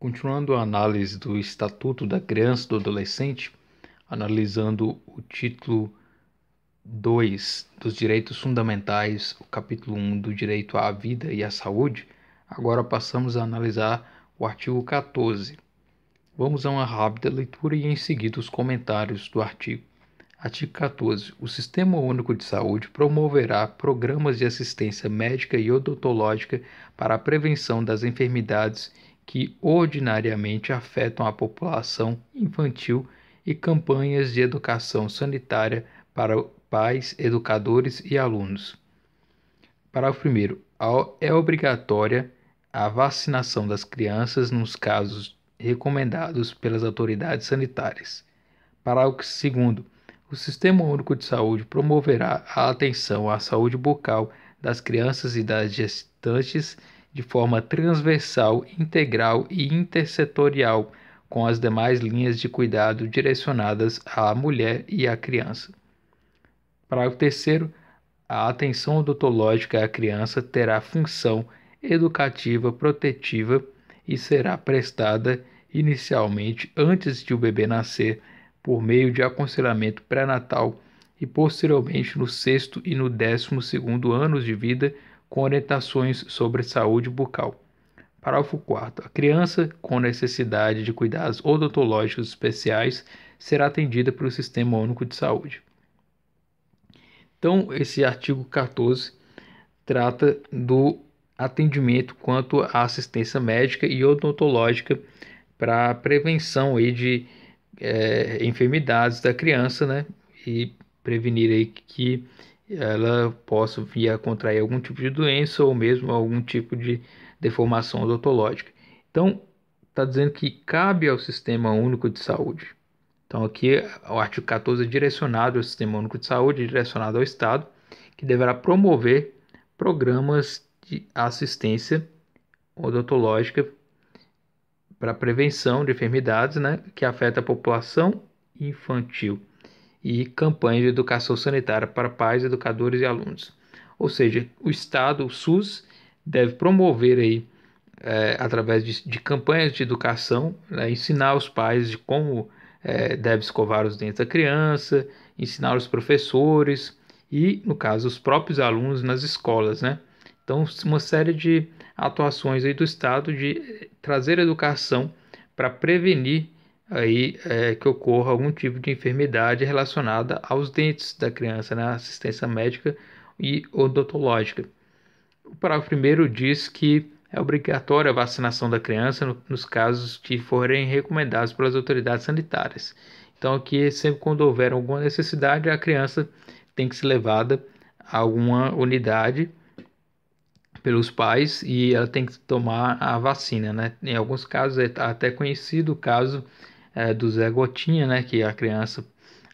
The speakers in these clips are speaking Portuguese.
Continuando a análise do Estatuto da Criança e do Adolescente, analisando o título 2 dos Direitos Fundamentais, o capítulo 1 um do Direito à Vida e à Saúde, agora passamos a analisar o artigo 14. Vamos a uma rápida leitura e em seguida os comentários do artigo. Artigo 14. O Sistema Único de Saúde promoverá programas de assistência médica e odontológica para a prevenção das enfermidades que ordinariamente afetam a população infantil e campanhas de educação sanitária para pais, educadores e alunos. Para o primeiro, é obrigatória a vacinação das crianças nos casos recomendados pelas autoridades sanitárias. Para o segundo, o Sistema Único de Saúde promoverá a atenção à saúde bucal das crianças e das gestantes de forma transversal, integral e intersetorial com as demais linhas de cuidado direcionadas à mulher e à criança. Parágrafo 3. A atenção odontológica à criança terá função educativa, protetiva e será prestada inicialmente antes de o bebê nascer por meio de aconselhamento pré-natal e posteriormente no sexto e no décimo segundo anos de vida com orientações sobre saúde bucal. Parágrafo 4. A criança com necessidade de cuidados odontológicos especiais será atendida pelo Sistema Único de Saúde. Então, esse artigo 14 trata do atendimento quanto à assistência médica e odontológica para prevenção aí de é, enfermidades da criança, né? E prevenir aí que ela possa vir a contrair algum tipo de doença ou mesmo algum tipo de deformação odontológica. Então, está dizendo que cabe ao Sistema Único de Saúde. Então, aqui o artigo 14 é direcionado ao Sistema Único de Saúde, direcionado ao Estado, que deverá promover programas de assistência odontológica para prevenção de enfermidades né, que afeta a população infantil e campanha de educação sanitária para pais, educadores e alunos. Ou seja, o Estado, o SUS, deve promover aí, é, através de, de, campanhas de educação, né, ensinar os pais de como é, deve escovar os dentes da criança, ensinar os professores e, no caso, os próprios alunos nas escolas, né? Então, uma série de atuações aí do Estado de eh, trazer educação para prevenir aí é, que ocorra algum tipo de enfermidade relacionada aos dentes da criança, na né? assistência médica e odontológica. O parágrafo primeiro diz que é obrigatória a vacinação da criança no, nos casos que forem recomendados pelas autoridades sanitárias. Então, aqui, sempre quando houver alguma necessidade, a criança tem que ser levada a alguma unidade pelos pais e ela tem que tomar a vacina, né? Em alguns casos é até conhecido o caso é, do Zé Gotinha, né, que a criança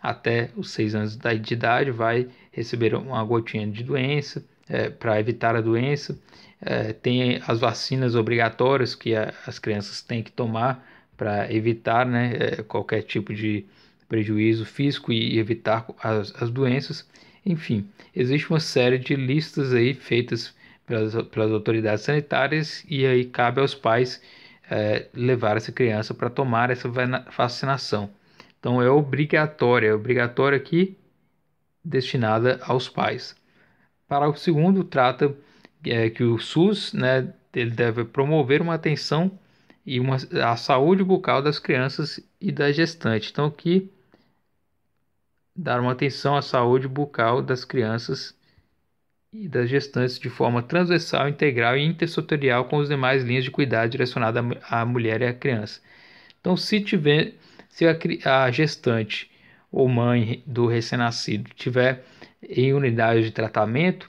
até os seis anos de idade vai receber uma gotinha de doença é, para evitar a doença. É, tem as vacinas obrigatórias que a, as crianças têm que tomar para evitar né, é, qualquer tipo de prejuízo físico e evitar as, as doenças. Enfim, existe uma série de listas aí feitas pelas, pelas autoridades sanitárias e aí cabe aos pais é, levar essa criança para tomar essa vacinação. Então é obrigatória, é obrigatória aqui destinada aos pais. Parágrafo segundo trata é, que o SUS né, ele deve promover uma atenção e uma, a saúde bucal das crianças e da gestante. Então aqui dar uma atenção à saúde bucal das crianças e das gestantes de forma transversal, integral e intersetorial com as demais linhas de cuidado direcionada à mulher e à criança. Então, se tiver se a, a gestante ou mãe do recém-nascido tiver em unidade de tratamento,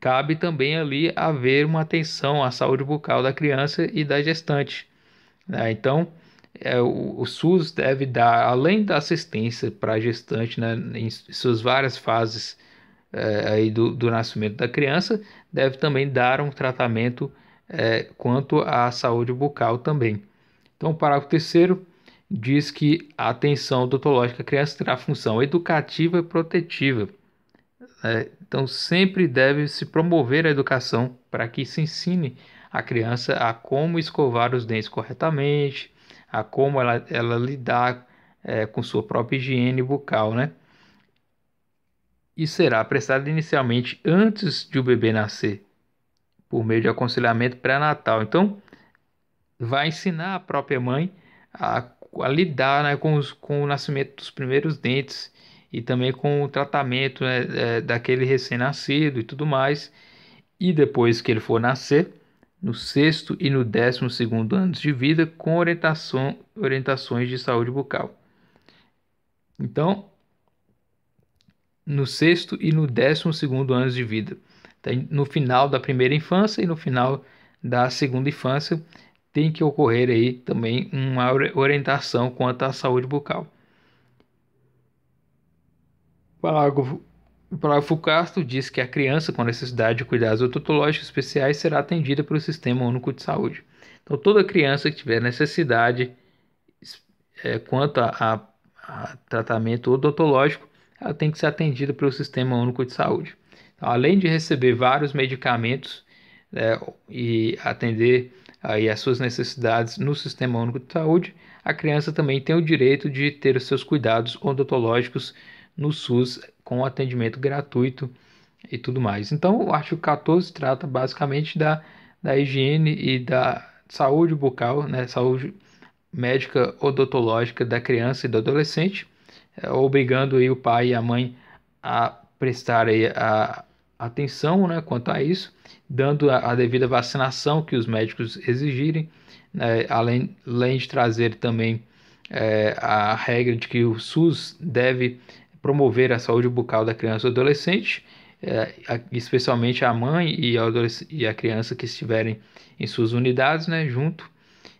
cabe também ali haver uma atenção à saúde bucal da criança e da gestante. Né? Então, é, o, o, SUS deve dar, além da assistência para a gestante né, em suas várias fases é, aí do, do, nascimento da criança, deve também dar um tratamento é, quanto à saúde bucal também. Então, o parágrafo terceiro diz que a atenção odontológica à criança terá função educativa e protetiva. É, então, sempre deve se promover a educação para que se ensine a criança a como escovar os dentes corretamente, a como ela, ela lidar é, com sua própria higiene bucal, né? e será prestada inicialmente antes de o bebê nascer, por meio de aconselhamento pré-natal. Então, vai ensinar a própria mãe a, a lidar né, com, os, com, o nascimento dos primeiros dentes e também com o tratamento né, é, daquele recém-nascido e tudo mais. E depois que ele for nascer, no sexto e no décimo segundo anos de vida, com orientação, orientações de saúde bucal. Então, no sexto e no décimo segundo anos de vida. No final da primeira infância e no final da segunda infância tem que ocorrer aí também uma orientação quanto à saúde bucal. O parágrafo, o diz que a criança com necessidade de cuidados odontológicos especiais será atendida pelo Sistema Único de Saúde. Então, toda criança que tiver necessidade é, quanto a, a, a tratamento odontológico ela tem que ser atendida pelo Sistema Único de Saúde. Então, além de receber vários medicamentos né, e atender aí as suas necessidades no Sistema Único de Saúde, a criança também tem o direito de ter os seus cuidados odontológicos no SUS com atendimento gratuito e tudo mais. Então, o artigo 14 trata basicamente da, da higiene e da saúde bucal, né, saúde médica odontológica da criança e do adolescente. É, obrigando aí o pai e a mãe a prestar aí a atenção né, quanto a isso, dando a, a devida vacinação que os médicos exigirem, né, além, além de trazer também é, a regra de que o SUS deve promover a saúde bucal da criança e do adolescente, é, especialmente a mãe e a, e a criança que estiverem em suas unidades, né, junto.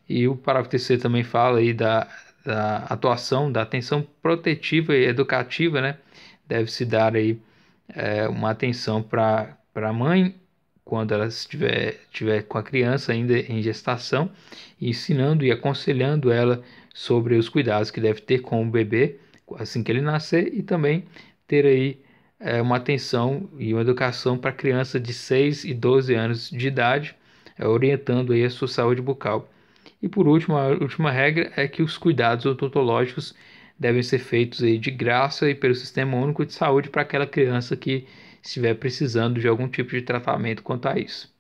E o parágrafo terceiro também fala aí da, da atuação da atenção protetiva e educativa, né? Deve se dar aí é, uma atenção para a mãe quando ela estiver, estiver com a criança ainda em gestação, ensinando e aconselhando ela sobre os cuidados que deve ter com o bebê assim que ele nascer e também ter aí é, uma atenção e uma educação para criança de 6 e 12 anos de idade, é, orientando aí a sua saúde bucal e por último, a última regra é que os cuidados odontológicos devem ser feitos aí de graça e pelo Sistema Único de Saúde para aquela criança que estiver precisando de algum tipo de tratamento quanto a isso.